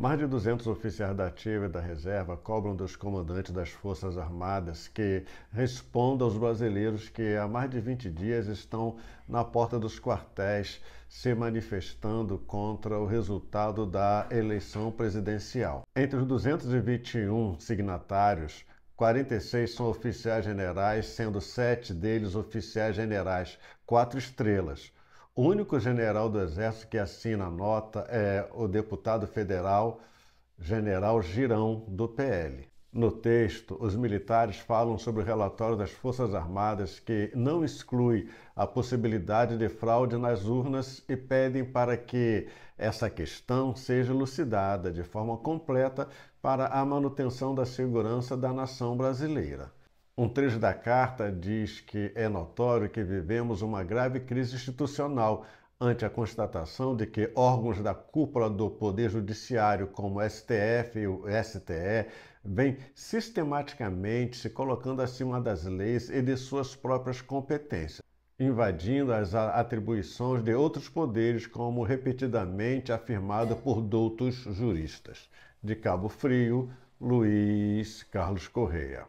Mais de 200 oficiais da ativa e da reserva cobram dos comandantes das Forças Armadas que respondam aos brasileiros que há mais de 20 dias estão na porta dos quartéis se manifestando contra o resultado da eleição presidencial. Entre os 221 signatários, 46 são oficiais generais, sendo sete deles oficiais generais, quatro estrelas. O único general do Exército que assina a nota é o deputado federal General Girão, do PL. No texto, os militares falam sobre o relatório das Forças Armadas que não exclui a possibilidade de fraude nas urnas e pedem para que essa questão seja elucidada de forma completa para a manutenção da segurança da nação brasileira. Um trecho da carta diz que é notório que vivemos uma grave crise institucional ante a constatação de que órgãos da cúpula do Poder Judiciário, como o STF e o STE, vêm sistematicamente se colocando acima das leis e de suas próprias competências, invadindo as atribuições de outros poderes, como repetidamente afirmado por doutos juristas. De Cabo Frio, Luiz Carlos Correia.